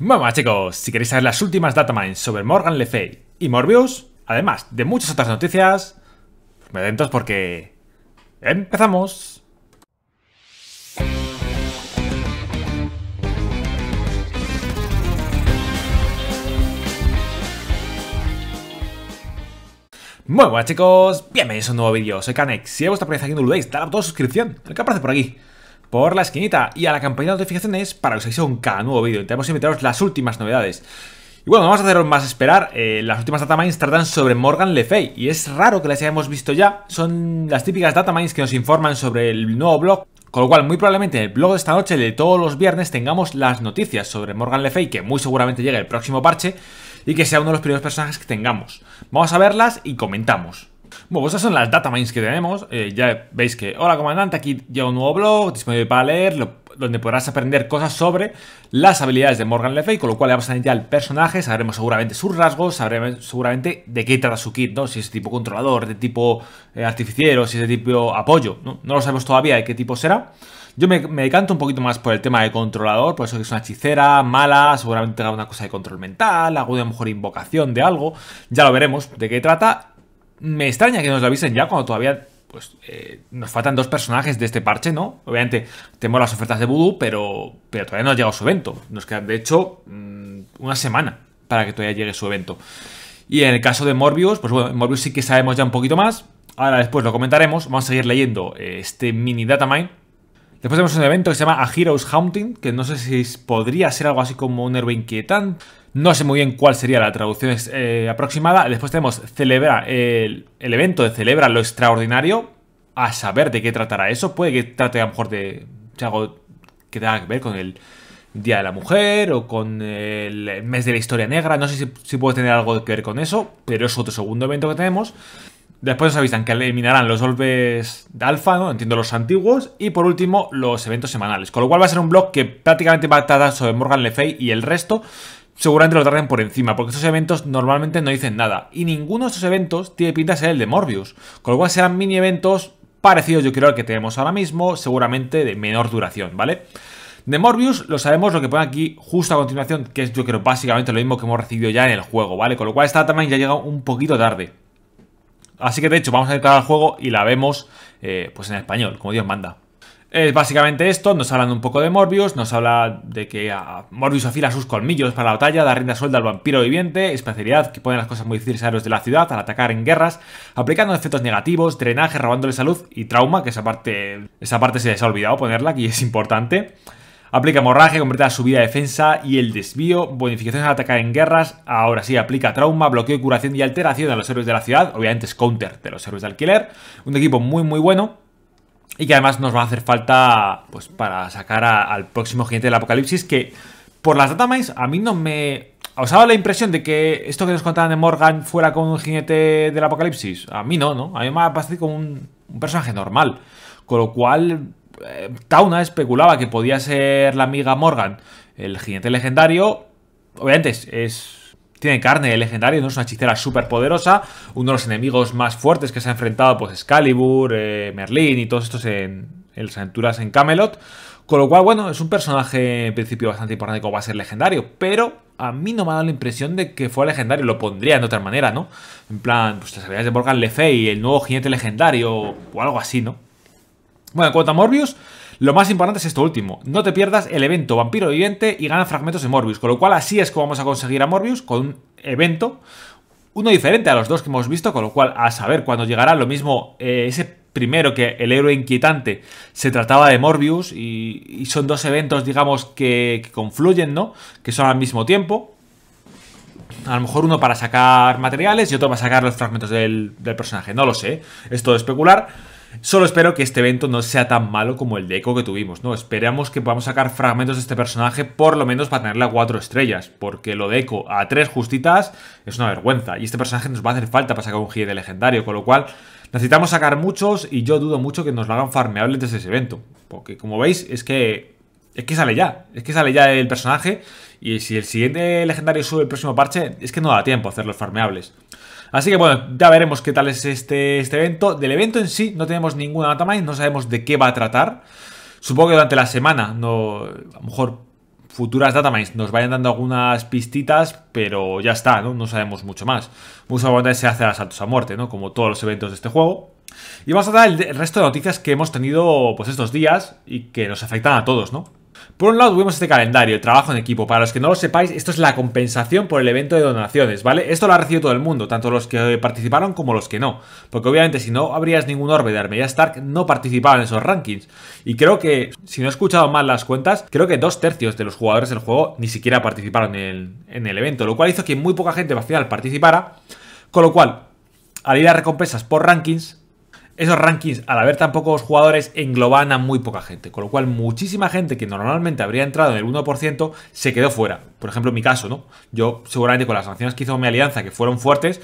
buenas chicos, si queréis saber las últimas datamines sobre Morgan Le Fay y Morbius, además de muchas otras noticias, pues me porque... ¡Empezamos! Muy buenas chicos, bienvenidos a un nuevo vídeo, soy Canex, si os gusta por aquí, no dudéis dale a botón suscripción, el que aparece por aquí por la esquinita y a la campanita de notificaciones para que os avise cada nuevo vídeo. Intentamos invitaros las últimas novedades. Y bueno, vamos a haceros más esperar. Eh, las últimas datamines tratan sobre Morgan Le Fay. Y es raro que las hayamos visto ya. Son las típicas datamines que nos informan sobre el nuevo blog. Con lo cual, muy probablemente en el blog de esta noche, de todos los viernes, tengamos las noticias sobre Morgan Le Fay, que muy seguramente llegue el próximo parche y que sea uno de los primeros personajes que tengamos. Vamos a verlas y comentamos. Bueno, pues esas son las data mines que tenemos. Eh, ya veis que, hola comandante, aquí ya un nuevo blog disponible para leer, donde podrás aprender cosas sobre las habilidades de Morgan Lefey. con lo cual le vamos a iniciar al personaje, sabremos seguramente sus rasgos, sabremos seguramente de qué trata su kit, ¿no? Si es de tipo controlador, de tipo eh, artificiero, si es de tipo apoyo, ¿no? lo sabemos todavía de qué tipo será. Yo me, decanto un poquito más por el tema de controlador, por eso que es una hechicera, mala, seguramente haga una cosa de control mental, alguna mejor invocación de algo, ya lo veremos de qué trata me extraña que nos lo avisen ya cuando todavía pues, eh, nos faltan dos personajes de este parche, ¿no? Obviamente tenemos las ofertas de Voodoo, pero, pero todavía no ha llegado su evento. Nos queda de hecho, mm, una semana para que todavía llegue su evento. Y en el caso de Morbius, pues bueno, Morbius sí que sabemos ya un poquito más. Ahora después lo comentaremos. Vamos a seguir leyendo eh, este mini datamine Después tenemos un evento que se llama A Hero's Haunting, que no sé si podría ser algo así como un héroe inquietante. No sé muy bien cuál sería la traducción eh, aproximada. Después tenemos celebra, el, evento de Celebra lo extraordinario. A saber de qué tratará eso. Puede que trate a lo mejor de, algo que tenga que ver con el Día de la Mujer o con el mes de la Historia Negra. No sé si puede tener algo que ver con eso, pero es otro segundo evento que tenemos. Después nos avisan que eliminarán los golpes de alfa, ¿no? entiendo los antiguos, y por último los eventos semanales. Con lo cual va a ser un blog que prácticamente va a tratar sobre Morgan Le Fay y el resto seguramente lo tarden por encima, porque estos eventos normalmente no dicen nada. Y ninguno de estos eventos tiene pinta de ser el de Morbius, con lo cual serán mini eventos parecidos yo creo al que tenemos ahora mismo, seguramente de menor duración, ¿vale? De Morbius lo sabemos, lo que pone aquí justo a continuación, que es yo creo básicamente lo mismo que hemos recibido ya en el juego, ¿vale? Con lo cual esta también ya llegado un poquito tarde. Así que de hecho vamos a entrar al juego y la vemos eh, pues en español, como Dios manda. Es básicamente esto, nos hablan un poco de Morbius, nos habla de que Morbius afila sus colmillos para la batalla, da rienda suelta al vampiro viviente, especialidad que pone las cosas muy difíciles a los de la ciudad al atacar en guerras, aplicando efectos negativos, drenaje, robándole salud y trauma, que esa parte, esa parte se les ha olvidado ponerla, que es importante. Aplica morraje, completa la subida de defensa y el desvío, bonificaciones al atacar en guerras, ahora sí aplica trauma, bloqueo, curación y alteración a los héroes de la ciudad, obviamente es counter de los héroes de alquiler, un equipo muy muy bueno y que además nos va a hacer falta pues para sacar al próximo jinete del apocalipsis que por las datamines a mí no me... ¿Os ha dado la impresión de que esto que nos contaban de Morgan fuera con un jinete del apocalipsis? A mí no, ¿no? A mí me parece como un personaje normal. Con lo cual, eh, Tauna especulaba que podía ser la amiga Morgan, el jinete legendario. Obviamente es, tiene carne de legendario, no es una hechicera súper poderosa. Uno de los enemigos más fuertes que se ha enfrentado, pues Excalibur, Merlin eh, Merlín y todos estos en, las aventuras en Camelot. Con lo cual, bueno, es un personaje en principio bastante importante como va a ser legendario, pero a mí no me ha dado la impresión de que fuera legendario, lo pondría de otra manera, ¿no? En plan, pues te sabías de Morgan Le Fay, el nuevo jinete legendario o algo así, ¿no? Bueno, en cuanto a Morbius, lo más importante es esto último. No te pierdas el evento Vampiro Viviente y gana fragmentos de Morbius. Con lo cual, así es como vamos a conseguir a Morbius con un evento. Uno diferente a los dos que hemos visto, con lo cual, a saber cuándo llegará. Lo mismo, eh, ese primero que el héroe inquietante se trataba de Morbius y, son dos eventos, digamos, que, confluyen, ¿no? Que son al mismo tiempo. A lo mejor uno para sacar materiales y otro para sacar los fragmentos del, del personaje. No lo sé. Es todo especular. Solo espero que este evento no sea tan malo como el de eco que tuvimos, ¿no? Esperamos que podamos sacar fragmentos de este personaje por lo menos para tenerle a 4 estrellas, porque lo de eco a 3 justitas es una vergüenza, y este personaje nos va a hacer falta para sacar un giro de legendario, con lo cual necesitamos sacar muchos y yo dudo mucho que nos lo hagan farmeables desde ese evento, porque como veis es que... Es que sale ya, es que sale ya el personaje y si el siguiente legendario sube el próximo parche, es que no da tiempo a hacer los farmeables. Así que bueno, ya veremos qué tal es este, este evento. Del evento en sí no tenemos ninguna data más, no sabemos de qué va a tratar. Supongo que durante la semana, no, a lo mejor futuras datamines nos vayan dando algunas pistitas, pero ya está, ¿no? No sabemos mucho más. Mucho más se hace asaltos saltos a muerte, ¿no? Como todos los eventos de este juego. Y vamos a dar el resto de noticias que hemos tenido pues estos días y que nos afectan a todos, ¿no? Por un lado vemos este calendario, el trabajo en equipo. Para los que no lo sepáis, esto es la compensación por el evento de donaciones, ¿vale? Esto lo ha recibido todo el mundo, tanto los que participaron como los que no. Porque obviamente si no habrías ningún orbe de Armella Stark, no participaban en esos rankings. Y creo que, si no he escuchado mal las cuentas, creo que dos tercios de los jugadores del juego ni siquiera participaron en el, en el evento. Lo cual hizo que muy poca gente al final participara. Con lo cual, al ir a recompensas por rankings, esos rankings, al haber tan pocos jugadores, engloban a muy poca gente, con lo cual muchísima gente que normalmente habría entrado en el 1% se quedó fuera. Por ejemplo, en mi caso, ¿no? Yo seguramente con las sanciones que hizo mi alianza, que fueron fuertes,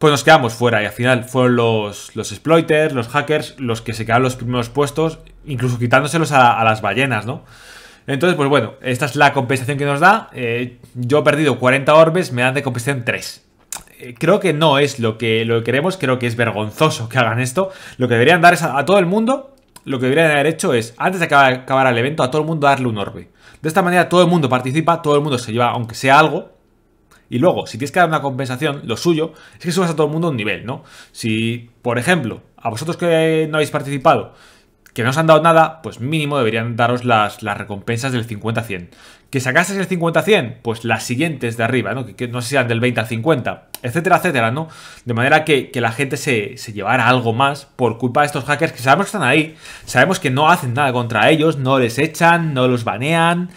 pues nos quedamos fuera y al final fueron los, exploiters, los hackers, los que se quedaron los primeros puestos, incluso quitándoselos a, las ballenas, ¿no? Entonces, pues bueno, esta es la compensación que nos da. Eh, yo he perdido 40 orbes, me dan de compensación 3. Eh, creo que no es lo que, lo queremos, creo que es vergonzoso que hagan esto. Lo que deberían dar es a, todo el mundo, lo que deberían haber hecho es, antes de acabar, acabar, el evento, a todo el mundo darle un orbe. De esta manera todo el mundo participa, todo el mundo se lleva, aunque sea algo. Y luego, si tienes que dar una compensación, lo suyo es que subas a todo el mundo un nivel, ¿no? Si, por ejemplo, a vosotros que no habéis participado, que no os han dado nada, pues mínimo deberían daros las, recompensas del 50-100. Que sacasteis el 50-100, pues las siguientes de arriba, ¿no? Que, no sean del 20 al 50, etcétera, etcétera, ¿no? De manera que, la gente se, llevara algo más por culpa de estos hackers que sabemos que están ahí, sabemos que no hacen nada contra ellos, no les echan, no los banean,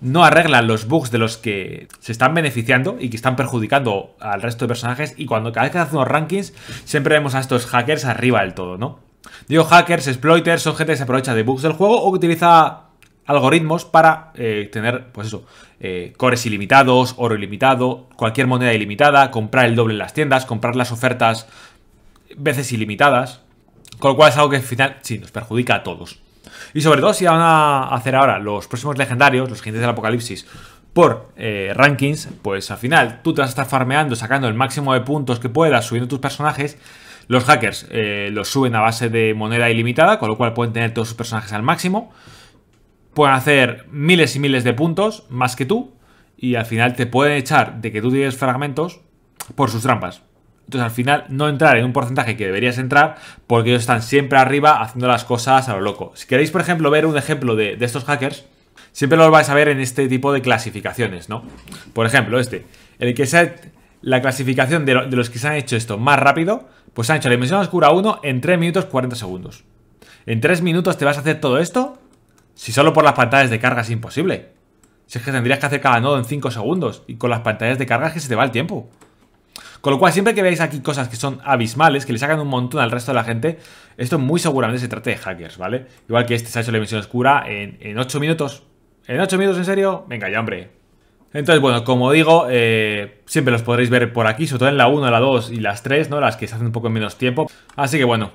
no arreglan los bugs de los que se están beneficiando y que están perjudicando al resto de personajes y cuando cada vez que hacen unos rankings siempre vemos a estos hackers arriba del todo, ¿no? Digo hackers, exploiters, son gente que se aprovecha de bugs del juego o que utiliza algoritmos para eh, tener, pues eso, eh, cores ilimitados, oro ilimitado, cualquier moneda ilimitada, comprar el doble en las tiendas, comprar las ofertas veces ilimitadas. Con lo cual es algo que al final sí nos perjudica a todos. Y sobre todo si van a hacer ahora los próximos legendarios, los gigantes del apocalipsis, por eh, rankings, pues al final tú te vas a estar farmeando, sacando el máximo de puntos que puedas, subiendo tus personajes los hackers eh, los suben a base de moneda ilimitada, con lo cual pueden tener todos sus personajes al máximo. Pueden hacer miles y miles de puntos, más que tú, y al final te pueden echar de que tú tienes fragmentos por sus trampas. Entonces al final no entrar en un porcentaje que deberías entrar porque ellos están siempre arriba haciendo las cosas a lo loco. Si queréis, por ejemplo, ver un ejemplo de, estos hackers, siempre los vais a ver en este tipo de clasificaciones, ¿no? Por ejemplo, este. El que sea la clasificación de, de los que se han hecho esto más rápido pues han la dimensión oscura 1 en 3 minutos 40 segundos. ¿En 3 minutos te vas a hacer todo esto? Si solo por las pantallas de carga es imposible. Si es que tendrías que hacer cada nodo en 5 segundos. Y con las pantallas de carga es que se te va el tiempo. Con lo cual, siempre que veáis aquí cosas que son abismales, que le sacan un montón al resto de la gente, esto muy seguramente se trate de hackers, ¿vale? Igual que este se ha hecho la emisión oscura en, en 8 minutos. ¿En 8 minutos, en serio? Venga ya, hombre. Entonces, bueno, como digo, eh, siempre los podréis ver por aquí, sobre todo en la 1, la 2 y las 3, ¿no? Las que se hacen un poco en menos tiempo. Así que bueno,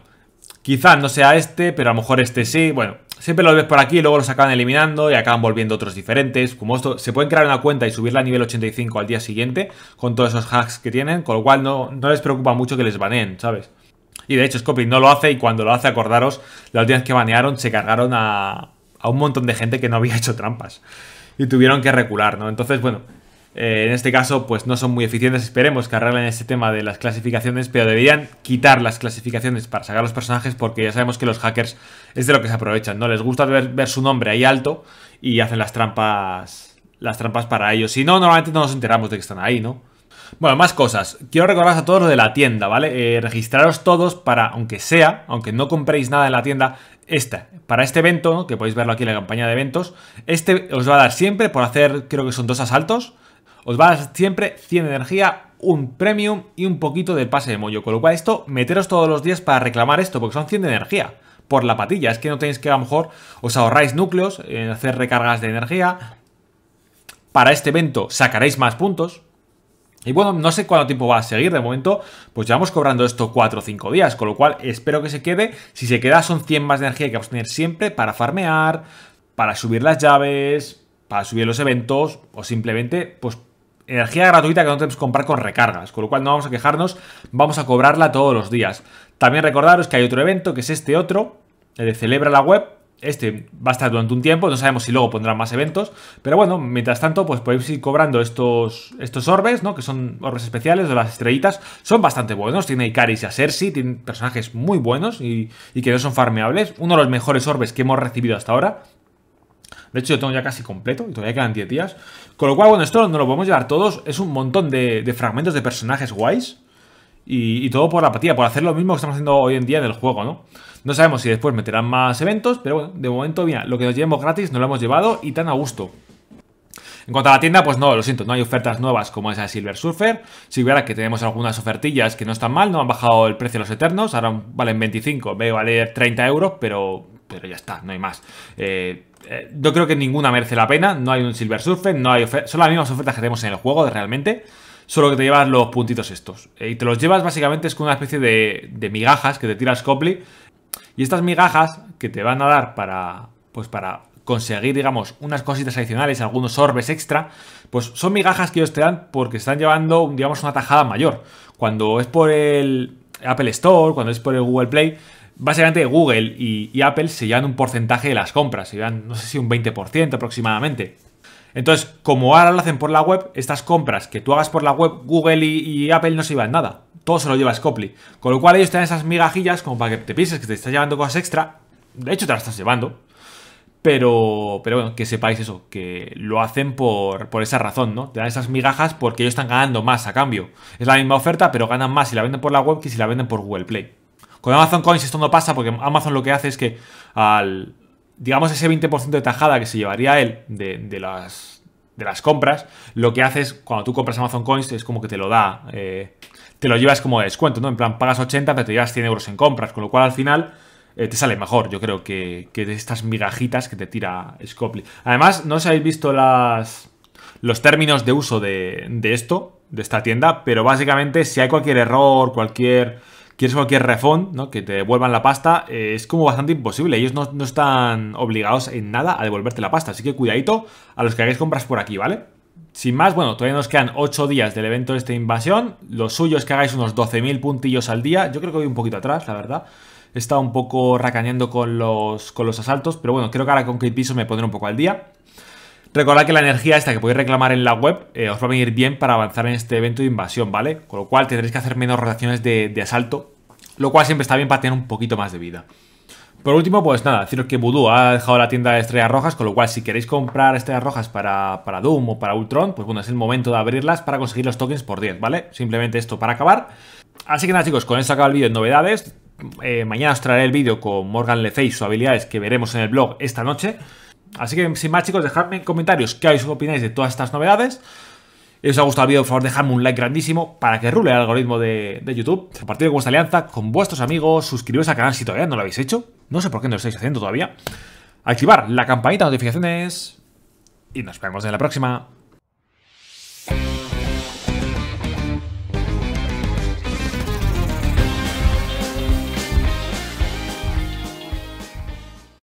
quizá no sea este, pero a lo mejor este sí. Bueno, siempre los ves por aquí, y luego los acaban eliminando y acaban volviendo otros diferentes. Como esto, se pueden crear una cuenta y subirla a nivel 85 al día siguiente con todos esos hacks que tienen, con lo cual no, no les preocupa mucho que les baneen, ¿sabes? Y de hecho, Scoping no lo hace y cuando lo hace, acordaros, última vez que banearon se cargaron a, a un montón de gente que no había hecho trampas y tuvieron que recular, ¿no? Entonces, bueno, eh, en este caso, pues no son muy eficientes. Esperemos que arreglen ese tema de las clasificaciones, pero deberían quitar las clasificaciones para sacar los personajes, porque ya sabemos que los hackers es de lo que se aprovechan, ¿no? Les gusta ver, ver su nombre ahí alto y hacen las trampas, las trampas para ellos. Si no, normalmente no nos enteramos de que están ahí, ¿no? Bueno, más cosas. Quiero recordaros a todos lo de la tienda, ¿vale? Eh, registraros todos para, aunque sea, aunque no compréis nada en la tienda, esta, para este evento, que podéis verlo aquí en la campaña de eventos, este os va a dar siempre, por hacer creo que son dos asaltos, os va a dar siempre 100 energía, un premium y un poquito del pase de mollo. Con lo cual esto, meteros todos los días para reclamar esto, porque son 100 de energía por la patilla. Es que no tenéis que a lo mejor os ahorráis núcleos en hacer recargas de energía. Para este evento sacaréis más puntos, y bueno, no sé cuánto tiempo va a seguir. De momento, pues ya vamos cobrando esto 4 o 5 días. Con lo cual, espero que se quede. Si se queda, son 100 más de energía que vamos a tener siempre para farmear, para subir las llaves, para subir los eventos o simplemente, pues, energía gratuita que no tenemos que comprar con recargas. Con lo cual, no vamos a quejarnos. Vamos a cobrarla todos los días. También recordaros que hay otro evento, que es este otro, el de Celebra la Web, este va a estar durante un tiempo, no sabemos si luego pondrán más eventos, pero bueno, mientras tanto, pues podéis ir cobrando estos, estos orbes, ¿no? Que son orbes especiales de las estrellitas, son bastante buenos, tiene Icaris y a Cersei, tienen personajes muy buenos y, que no son farmeables, uno de los mejores orbes que hemos recibido hasta ahora, de hecho, yo tengo ya casi completo todavía quedan 10 días. Con lo cual, bueno, esto no lo podemos llevar todos. Es un montón de, de fragmentos de personajes guays. Y, todo por la apatía, por hacer lo mismo que estamos haciendo hoy en día en el juego, ¿no? No sabemos si después meterán más eventos, pero bueno, de momento, mira, lo que nos llevemos gratis no lo hemos llevado y tan a gusto. En cuanto a la tienda, pues no, lo siento, no hay ofertas nuevas como esa de Silver Surfer. Si hubiera que tenemos algunas ofertillas que no están mal, no han bajado el precio de los Eternos, ahora valen 25, veo valer 30 euros, pero, pero ya está, no hay más. Eh, yo eh, creo que ninguna merece la pena, no hay un Silver Surfer, no hay son las mismas ofertas que tenemos en el juego realmente solo que te llevas los puntitos estos. Eh, y te los llevas básicamente es con una especie de, migajas que te tiras Copley. Y estas migajas que te van a dar para, pues para conseguir, digamos, unas cositas adicionales, algunos orbes extra, pues son migajas que ellos te dan porque están llevando, digamos, una tajada mayor. Cuando es por el Apple Store, cuando es por el Google Play, básicamente Google y, y Apple se llevan un porcentaje de las compras, se llevan, no sé si un 20% aproximadamente. Entonces, como ahora lo hacen por la web, estas compras que tú hagas por la web, Google y, Apple no se llevan nada. Todo se lo lleva Scopely. Con lo cual ellos te dan esas migajillas como para que te pienses que te estás llevando cosas extra. De hecho, te las estás llevando. Pero, pero bueno, que sepáis eso, que lo hacen por, por esa razón, ¿no? Te dan esas migajas porque ellos están ganando más a cambio. Es la misma oferta, pero ganan más si la venden por la web que si la venden por Google Play. Con Amazon Coins esto no pasa porque Amazon lo que hace es que al, digamos, ese 20% de tajada que se llevaría él de, las, de las compras, lo que haces cuando tú compras Amazon Coins, es como que te lo da, eh, te lo llevas como descuento, ¿no? En plan, pagas 80, pero te llevas 100 euros en compras, con lo cual al final eh, te sale mejor, yo creo, que, que de estas migajitas que te tira Scoply. Además, no os habéis visto las, los términos de uso de, de esto, de esta tienda, pero básicamente si hay cualquier error, cualquier quieres cualquier refund, ¿no? que te devuelvan la pasta, eh, es como bastante imposible. Ellos no, están obligados en nada a devolverte la pasta. Así que cuidadito a los que hagáis compras por aquí, ¿vale? Sin más, bueno, todavía nos quedan 8 días del evento de esta invasión. Lo suyo es que hagáis unos 12.000 puntillos al día. Yo creo que voy un poquito atrás, la verdad. He estado un poco racañando con los, con los asaltos, pero bueno, creo que ahora con que Piso me pondré un poco al día. Recordad que la energía esta que podéis reclamar en la web eh, os va a venir bien para avanzar en este evento de invasión, ¿vale? Con lo cual tendréis que hacer menos rotaciones de asalto lo cual siempre está bien para tener un poquito más de vida. Por último, pues nada, deciros que Voodoo ha dejado la tienda de estrellas rojas, con lo cual si queréis comprar estrellas rojas para, para Doom o para Ultron, pues bueno, es el momento de abrirlas para conseguir los tokens por 10, ¿vale? Simplemente esto para acabar. Así que nada chicos, con esto acaba el vídeo de novedades. Eh, mañana os traeré el vídeo con Morgan Lefey y sus habilidades que veremos en el blog esta noche. Así que sin más chicos, dejadme en comentarios qué opináis de todas estas novedades. Si os ha gustado el vídeo, por favor, dejadme un like grandísimo para que rule el algoritmo de, YouTube. Compartid con vuestra alianza, con vuestros amigos, suscribiros al canal si todavía no lo habéis hecho. No sé por qué no lo estáis haciendo todavía. Activar la campanita de notificaciones. Y nos vemos en la próxima.